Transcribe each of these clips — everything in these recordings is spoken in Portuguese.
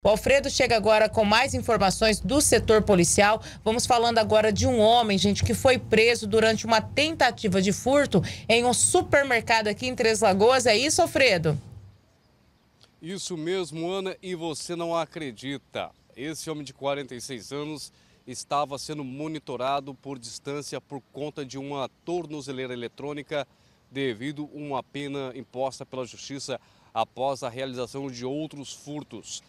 O Alfredo chega agora com mais informações do setor policial. Vamos falando agora de um homem, gente, que foi preso durante uma tentativa de furto em um supermercado aqui em Três Lagoas. É isso, Alfredo? Isso mesmo, Ana, e você não acredita. Esse homem de 46 anos estava sendo monitorado por distância por conta de uma tornozeleira eletrônica devido a uma pena imposta pela justiça após a realização de outros furtos.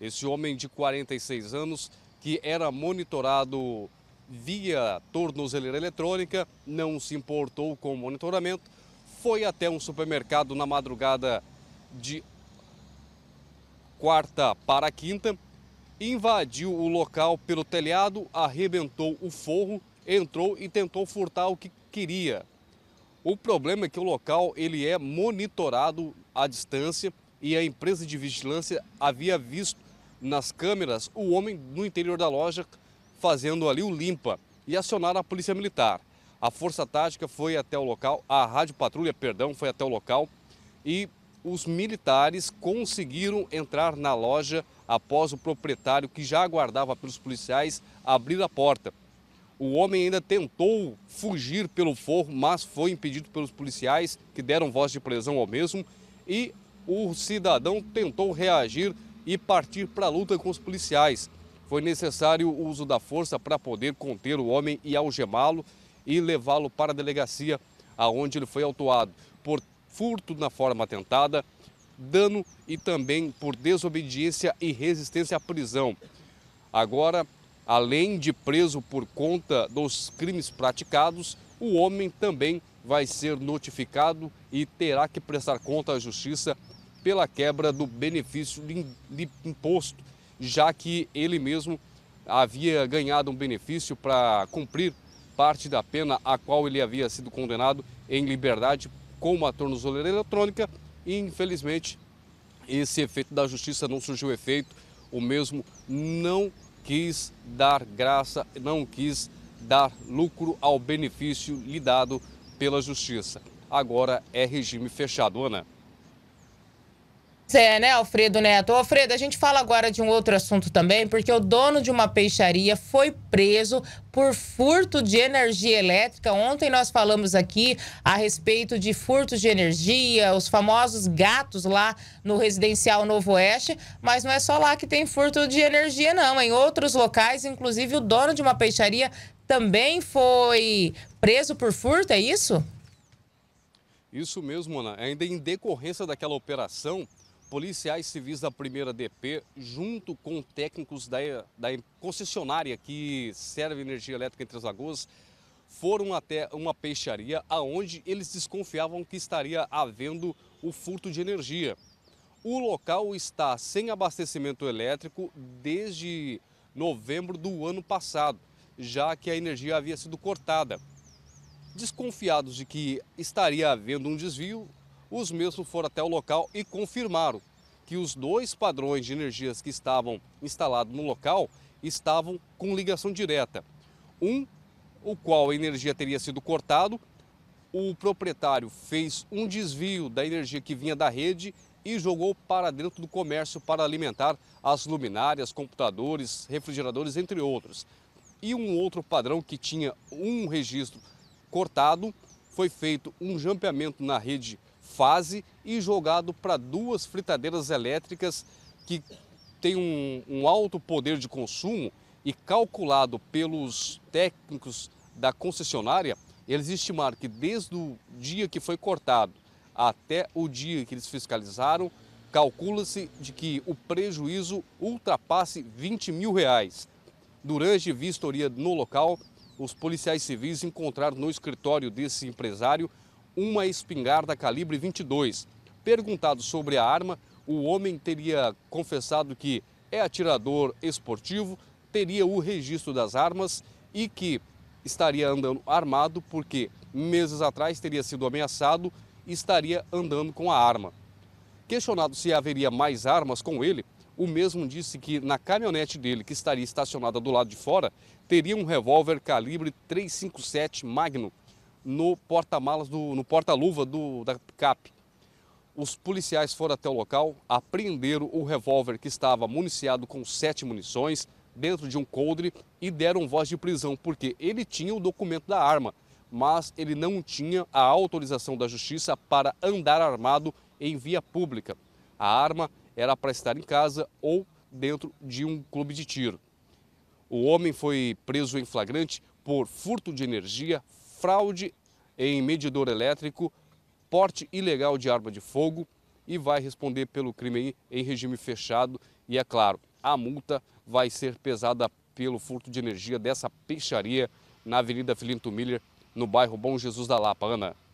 Esse homem de 46 anos, que era monitorado via tornozeleira eletrônica, não se importou com o monitoramento, foi até um supermercado na madrugada de quarta para quinta, invadiu o local pelo telhado, arrebentou o forro, entrou e tentou furtar o que queria. O problema é que o local ele é monitorado à distância e a empresa de vigilância havia visto nas câmeras o homem no interior da loja fazendo ali o limpa e acionaram a polícia militar. A força tática foi até o local, a rádio patrulha, perdão, foi até o local e os militares conseguiram entrar na loja após o proprietário, que já aguardava pelos policiais, abrir a porta. O homem ainda tentou fugir pelo forro, mas foi impedido pelos policiais, que deram voz de prisão ao mesmo, e o cidadão tentou reagir e partir para a luta com os policiais. Foi necessário o uso da força para poder conter o homem e algemá-lo e levá-lo para a delegacia, aonde ele foi autuado por furto na forma atentada, dano e também por desobediência e resistência à prisão. Agora, além de preso por conta dos crimes praticados, o homem também vai ser notificado e terá que prestar conta à justiça pela quebra do benefício de imposto, já que ele mesmo havia ganhado um benefício para cumprir parte da pena a qual ele havia sido condenado em liberdade com uma tornozeleira eletrônica e, infelizmente, esse efeito da justiça não surgiu efeito, o mesmo não quis dar graça, não quis dar lucro ao benefício lhe dado pela justiça. Agora é regime fechado, Ana. É, né, Alfredo Neto? Alfredo, a gente fala agora de um outro assunto também, porque o dono de uma peixaria foi preso por furto de energia elétrica. Ontem nós falamos aqui a respeito de furtos de energia, os famosos gatos lá no residencial Novo Oeste, mas não é só lá que tem furto de energia, não. Em outros locais, inclusive, o dono de uma peixaria também foi preso por furto, é isso? Isso mesmo, Ana. Ainda em decorrência daquela operação, policiais civis da primeira DP, junto com técnicos da, da concessionária que serve energia elétrica em Três Lagoas, foram até uma peixaria aonde eles desconfiavam que estaria havendo o furto de energia. O local está sem abastecimento elétrico desde novembro do ano passado, já que a energia havia sido cortada. Desconfiados de que estaria havendo um desvio, os mesmos foram até o local e confirmaram que os dois padrões de energias que estavam instalados no local estavam com ligação direta. Um, o qual a energia teria sido cortado, o proprietário fez um desvio da energia que vinha da rede e jogou para dentro do comércio para alimentar as luminárias, computadores, refrigeradores, entre outros. E um outro padrão que tinha um registro cortado, foi feito um jampeamento na rede fase e jogado para duas fritadeiras elétricas que têm um, um alto poder de consumo e calculado pelos técnicos da concessionária, eles estimaram que desde o dia que foi cortado até o dia que eles fiscalizaram, calcula-se de que o prejuízo ultrapasse 20 mil reais. Durante vistoria no local, os policiais civis encontraram no escritório desse empresário uma espingarda calibre 22. Perguntado sobre a arma, o homem teria confessado que é atirador esportivo, teria o registro das armas e que estaria andando armado porque meses atrás teria sido ameaçado e estaria andando com a arma. Questionado se haveria mais armas com ele, o mesmo disse que na caminhonete dele, que estaria estacionada do lado de fora, teria um revólver calibre 357 Magno no porta-malas, no porta-luva da cap, Os policiais foram até o local, apreenderam o revólver que estava municiado com sete munições dentro de um coldre e deram voz de prisão, porque ele tinha o documento da arma, mas ele não tinha a autorização da justiça para andar armado em via pública. A arma era para estar em casa ou dentro de um clube de tiro. O homem foi preso em flagrante por furto de energia, fraude em medidor elétrico, porte ilegal de arma de fogo e vai responder pelo crime em regime fechado. E é claro, a multa vai ser pesada pelo furto de energia dessa peixaria na Avenida Filinto Miller, no bairro Bom Jesus da Lapa. Ana.